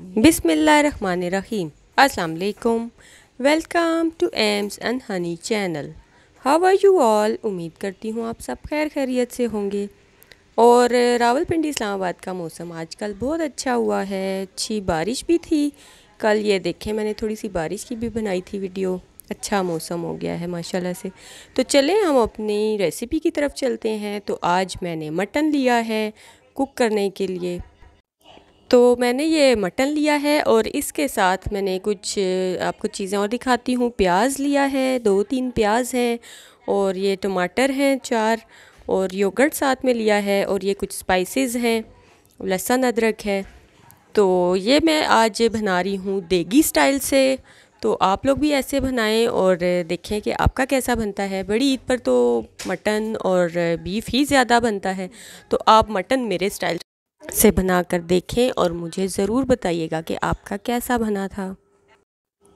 बिसमीम असलकुम welcome to Ems and Honey channel how are you all उम्मीद करती हूँ आप सब खैर खैरियत से होंगे और रावलपिंडी इस्लामाबाद का मौसम आजकल बहुत अच्छा हुआ है अच्छी बारिश भी थी कल ये देखें मैंने थोड़ी सी बारिश की भी बनाई थी वीडियो अच्छा मौसम हो गया है माशाल्लाह से तो चलें हम अपनी रेसिपी की तरफ चलते हैं तो आज मैंने मटन लिया है कुक करने के लिए तो मैंने ये मटन लिया है और इसके साथ मैंने कुछ आपको चीज़ें और दिखाती हूँ प्याज लिया है दो तीन प्याज हैं और ये टमाटर हैं चार और योगर्ट साथ में लिया है और ये कुछ स्पाइसेस हैं लहसुन अदरक है तो ये मैं आज बना रही हूँ देगी स्टाइल से तो आप लोग भी ऐसे बनाएं और देखें कि आपका कैसा बनता है बड़ी ईद पर तो मटन और बीफ ही ज़्यादा बनता है तो आप मटन मेरे स्टाइल से बना कर देखें और मुझे ज़रूर बताइएगा कि आपका कैसा बना था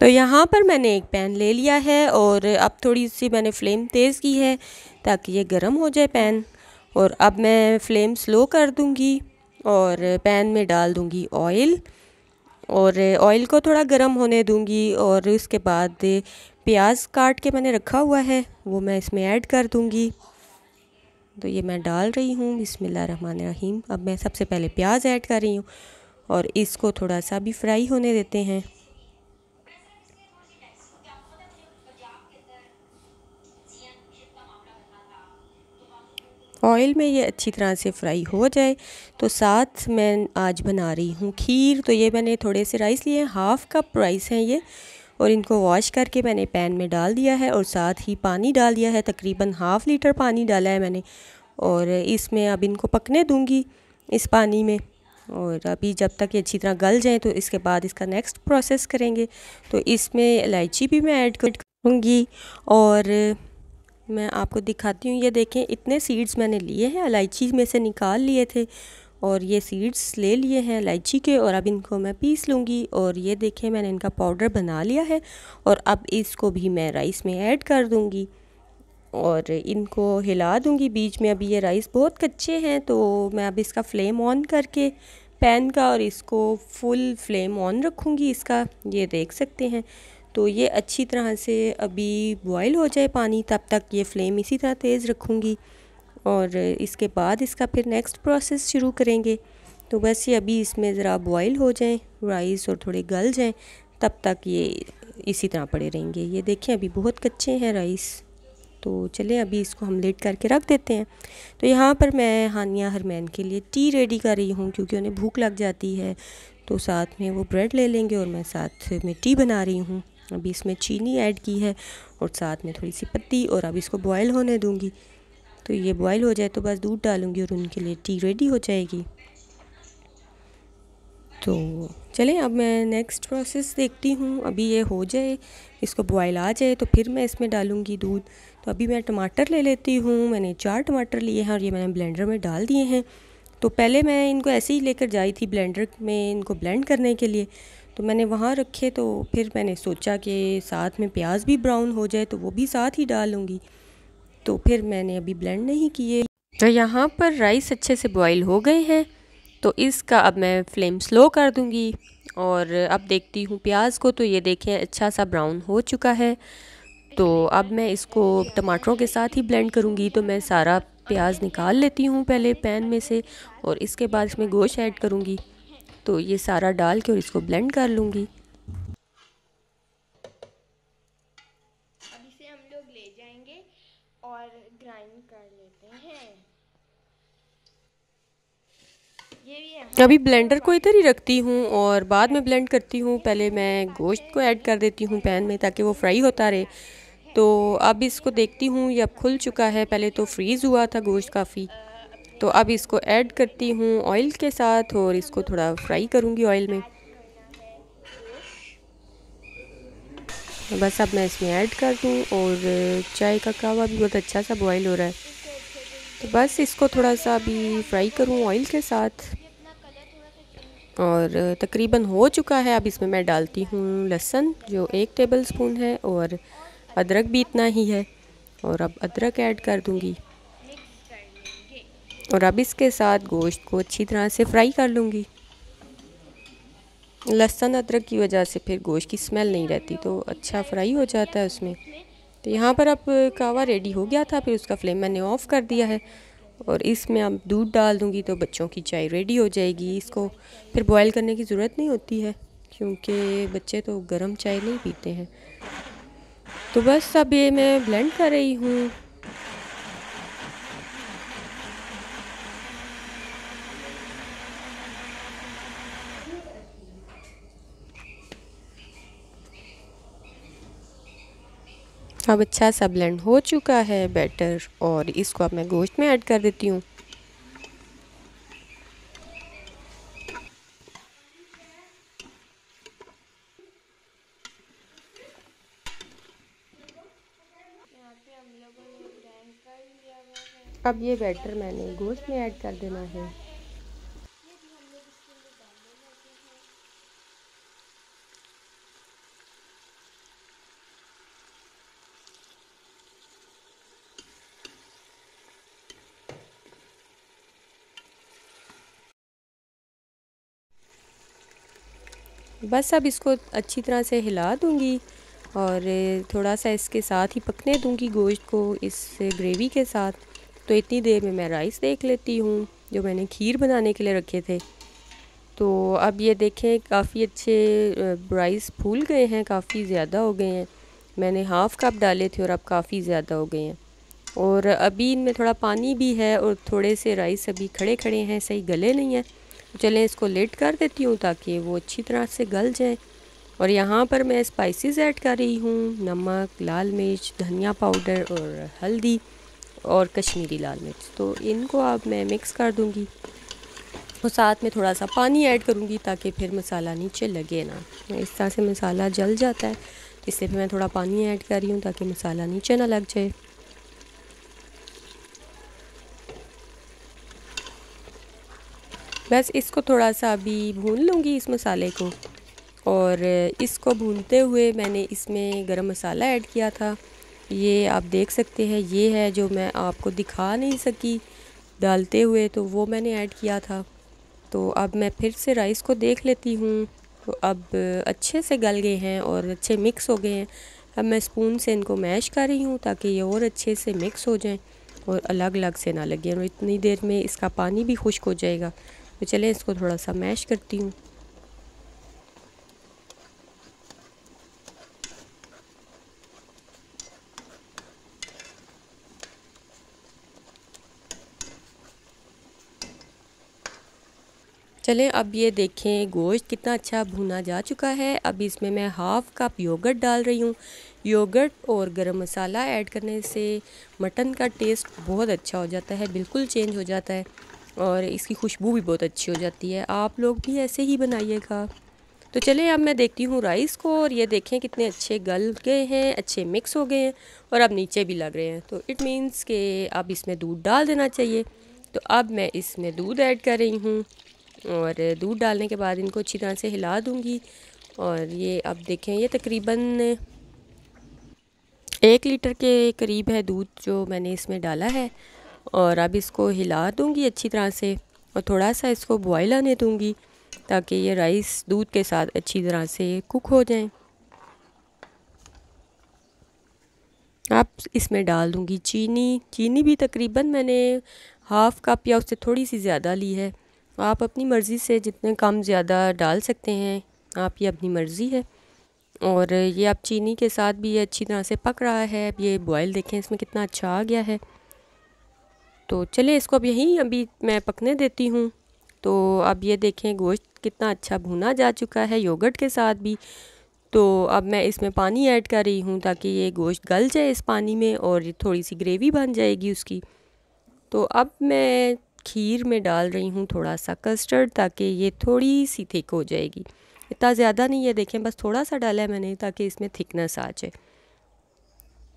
तो यहाँ पर मैंने एक पैन ले लिया है और अब थोड़ी सी मैंने फ्लेम तेज़ की है ताकि ये गर्म हो जाए पैन और अब मैं फ्लेम स्लो कर दूँगी और पैन में डाल दूँगी ऑयल और ऑयल को थोड़ा गर्म होने दूँगी और उसके बाद प्याज काट के मैंने रखा हुआ है वो मैं इसमें ऐड कर दूँगी तो ये मैं डाल रही हूँ बिसमीम अब मैं सबसे पहले प्याज ऐड कर रही हूँ और इसको थोड़ा सा भी फ्राई होने देते हैं ऑयल में ये अच्छी तरह से फ्राई हो जाए तो साथ मैं आज बना रही हूँ खीर तो ये मैंने थोड़े से राइस लिए हैं हाफ़ कप राइस हैं ये और इनको वॉश करके मैंने पैन में डाल दिया है और साथ ही पानी डाल दिया है तकरीबन हाफ़ लीटर पानी डाला है मैंने और इसमें अब इनको पकने दूंगी इस पानी में और अभी जब तक ये अच्छी तरह गल जाए तो इसके बाद इसका नेक्स्ट प्रोसेस करेंगे तो इसमें इलायची भी मैं ऐड करूँगी और मैं आपको दिखाती हूँ ये देखें इतने सीड्स मैंने लिए हैं इलायची में से निकाल लिए थे और ये सीड्स ले लिए हैं इलायची के और अब इनको मैं पीस लूँगी और ये देखें मैंने इनका पाउडर बना लिया है और अब इसको भी मैं राइस में ऐड कर दूँगी और इनको हिला दूँगी बीच में अभी ये राइस बहुत कच्चे हैं तो मैं अब इसका फ्लेम ऑन करके पैन का और इसको फुल फ्लेम ऑन रखूँगी इसका ये देख सकते हैं तो ये अच्छी तरह से अभी बॉयल हो जाए पानी तब तक ये फ्लेम इसी तरह तेज़ रखूँगी और इसके बाद इसका फिर नेक्स्ट प्रोसेस शुरू करेंगे तो बस ये अभी इसमें ज़रा बॉयल हो जाए राइस और थोड़े गल जाएँ तब तक ये इसी तरह पड़े रहेंगे ये देखें अभी बहुत कच्चे हैं राइस तो चलें अभी इसको हम लेट करके रख देते हैं तो यहाँ पर मैं हानिया हरमैन के लिए टी रेडी कर रही हूँ क्योंकि उन्हें भूख लग जाती है तो साथ में वो ब्रेड ले लेंगे और मैं साथ में टी बना रही हूँ अभी इसमें चीनी ऐड की है और साथ में थोड़ी सी पत्ती और अब इसको बॉयल होने दूँगी तो ये बॉयल हो जाए तो बस दूध डालूँगी और उनके लिए टी रेडी हो जाएगी तो चलें अब मैं नेक्स्ट प्रोसेस देखती हूँ अभी ये हो जाए इसको बॉयल आ जाए तो फिर मैं इसमें डालूँगी दूध तो अभी मैं टमाटर ले लेती हूँ मैंने चार टमाटर लिए हैं और ये मैंने ब्लेंडर में डाल दिए हैं तो पहले मैं इनको ऐसे ही लेकर जाई थी ब्लेंडर में इनको ब्लेंड करने के लिए तो मैंने वहाँ रखे तो फिर मैंने सोचा कि साथ में प्याज भी ब्राउन हो जाए तो वो भी साथ ही डालूँगी तो फिर मैंने अभी ब्लेंड नहीं किए तो यहाँ पर राइस अच्छे से बॉईल हो गए हैं तो इसका अब मैं फ्लेम स्लो कर दूँगी और अब देखती हूँ प्याज को तो ये देखें अच्छा सा ब्राउन हो चुका है तो अब मैं इसको टमाटरों के साथ ही ब्लेंड करूँगी तो मैं सारा प्याज निकाल लेती हूँ पहले पैन में से और इसके बाद इसमें गोश्त ऐड करूँगी तो ये सारा डाल के और इसको ब्लेंड कर लूँगी अभी ब्लेंडर को इधर ही रखती हूँ और बाद में ब्लेंड करती हूँ पहले मैं गोश्त को ऐड कर देती हूँ पैन में ताकि वो फ्राई होता रहे तो अब इसको देखती हूँ ये अब खुल चुका है पहले तो फ्रीज़ हुआ था गोश्त काफ़ी तो अब इसको ऐड करती हूँ ऑयल के साथ और इसको थोड़ा फ्राई करूँगी ऑयल में बस अब मैं इसमें ऐड कर दूँ और चाय का कावा भी बहुत अच्छा सा बॉयल हो रहा है तो बस इसको थोड़ा सा अभी फ्राई करूँ ऑयल के साथ और तकरीबन हो चुका है अब इसमें मैं डालती हूँ लहसन जो एक टेबल स्पून है और अदरक भी इतना ही है और अब अदरक ऐड कर दूँगी और अब इसके साथ गोश्त को अच्छी तरह से फ्राई कर लूँगी लहसुन अदरक की वजह से फिर गोश्त की स्मेल नहीं रहती तो अच्छा फ्राई हो जाता है उसमें तो यहाँ पर अब कावा रेडी हो गया था फिर उसका फ्लेम मैंने ऑफ़ कर दिया है और इसमें आप दूध डाल दूँगी तो बच्चों की चाय रेडी हो जाएगी इसको फिर बॉयल करने की ज़रूरत नहीं होती है क्योंकि बच्चे तो गर्म चाय नहीं पीते हैं तो बस अब ये मैं ब्लेंड कर रही हूँ अब अच्छा सा ब्लेंड हो चुका है बैटर और इसको अब मैं गोश्त में ऐड कर देती हूँ अब ये बैटर मैंने गोश्त में ऐड कर देना है बस अब इसको अच्छी तरह से हिला दूँगी और थोड़ा सा इसके साथ ही पकने दूँगी गोश्त को इस ग्रेवी के साथ तो इतनी देर में मैं राइस देख लेती हूँ जो मैंने खीर बनाने के लिए रखे थे तो अब ये देखें काफ़ी अच्छे राइस फूल गए हैं काफ़ी ज़्यादा हो गए हैं मैंने हाफ़ कप डाले थे और अब काफ़ी ज़्यादा हो गए हैं और अभी इनमें थोड़ा पानी भी है और थोड़े से राइस अभी खड़े खड़े हैं सही गले नहीं हैं चलें इसको लेट कर देती हूँ ताकि वो अच्छी तरह से गल जाए और यहाँ पर मैं स्पाइसेस ऐड कर रही हूँ नमक लाल मिर्च धनिया पाउडर और हल्दी और कश्मीरी लाल मिर्च तो इनको अब मैं मिक्स कर दूँगी और साथ में थोड़ा सा पानी ऐड करूँगी ताकि फिर मसाला नीचे लगे ना तो इस तरह से मसाला जल जाता है इसलिए मैं थोड़ा पानी ऐड कर रही हूँ ताकि मसाला नीचे ना लग जाए बस इसको थोड़ा सा अभी भून लूँगी इस मसाले को और इसको भूनते हुए मैंने इसमें गरम मसाला ऐड किया था ये आप देख सकते हैं ये है जो मैं आपको दिखा नहीं सकी डालते हुए तो वो मैंने ऐड किया था तो अब मैं फिर से राइस को देख लेती हूँ तो अब अच्छे से गल गए हैं और अच्छे मिक्स हो गए हैं अब मैं स्पून से इनको मैश कर रही हूँ ताकि ये और अच्छे से मिक्स हो जाएं और अलग अलग से ना लगे और इतनी देर में इसका पानी भी खुश्क हो जाएगा तो चलें इसको थोड़ा सा मैश करती हूँ चलें अब ये देखें गोश्त कितना अच्छा भुना जा चुका है अब इसमें मैं हाफ़ कप योगर्ट डाल रही हूँ योगर्ट और गरम मसाला ऐड करने से मटन का टेस्ट बहुत अच्छा हो जाता है बिल्कुल चेंज हो जाता है और इसकी खुशबू भी बहुत अच्छी हो जाती है आप लोग भी ऐसे ही बनाइएगा तो चले अब मैं देखती हूँ राइस को और ये देखें कितने अच्छे गल गए हैं अच्छे मिक्स हो गए हैं और अब नीचे भी लग रहे हैं तो इट मीन्स के अब इसमें दूध डाल देना चाहिए तो अब मैं इसमें दूध ऐड कर रही हूँ और दूध डालने के बाद इनको अच्छी तरह से हिला दूँगी और ये अब देखें ये तकरीबन एक लीटर के करीब है दूध जो मैंने इसमें डाला है और अब इसको हिला दूँगी अच्छी तरह से और थोड़ा सा इसको बॉयल आने दूँगी ताकि ये राइस दूध के साथ अच्छी तरह से कुक हो जाए अब इसमें डाल दूँगी चीनी चीनी भी तकरीबन मैंने हाफ़ कप या उससे थोड़ी सी ज़्यादा ली है आप अपनी मर्ज़ी से जितने कम ज़्यादा डाल सकते हैं आप ये अपनी मर्ज़ी है और ये आप चीनी के साथ भी ये अच्छी तरह से पक रहा है अब ये बॉयल देखें इसमें कितना अच्छा आ गया है तो चलिए इसको अब यहीं अभी मैं पकने देती हूँ तो अब ये देखें गोश्त कितना अच्छा भुना जा चुका है योगर्ट के साथ भी तो अब मैं इसमें पानी ऐड कर रही हूँ ताकि ये गोश्त गल जाए इस पानी में और थोड़ी सी ग्रेवी बन जाएगी उसकी तो अब मैं खीर में डाल रही हूँ थोड़ा सा कस्टर्ड ताकि ये थोड़ी सी थिक हो जाएगी इतना ज़्यादा नहीं है देखें बस थोड़ा सा डाला है मैंने ताकि इसमें थिकनेस आ जाए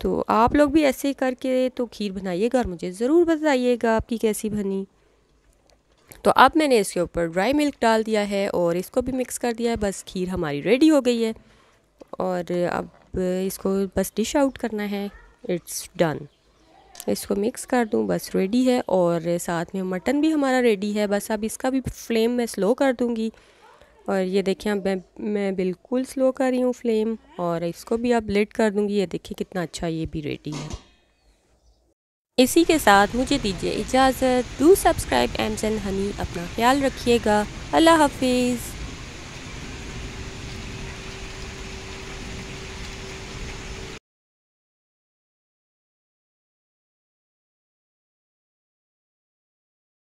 तो आप लोग भी ऐसे ही करके तो खीर बनाइएगा और मुझे ज़रूर बताइएगा आपकी कैसी बनी तो अब मैंने इसके ऊपर ड्राई मिल्क डाल दिया है और इसको भी मिक्स कर दिया है बस खीर हमारी रेडी हो गई है और अब इसको बस डिश आउट करना है इट्स डन इसको मिक्स कर दूं बस रेडी है और साथ में मटन भी हमारा रेडी है बस अब इसका भी फ्लेम मैं स्लो कर दूंगी और ये देखें अब मैं मैं बिल्कुल स्लो कर रही हूँ फ्लेम और इसको भी अब लेट कर दूँगी ये देखिए कितना अच्छा ये भी रेडी है इसी के साथ मुझे दीजिए इजाज़त do subscribe Ems and Honey अपना ख्याल रखिएगा अल्लाह हाफिज़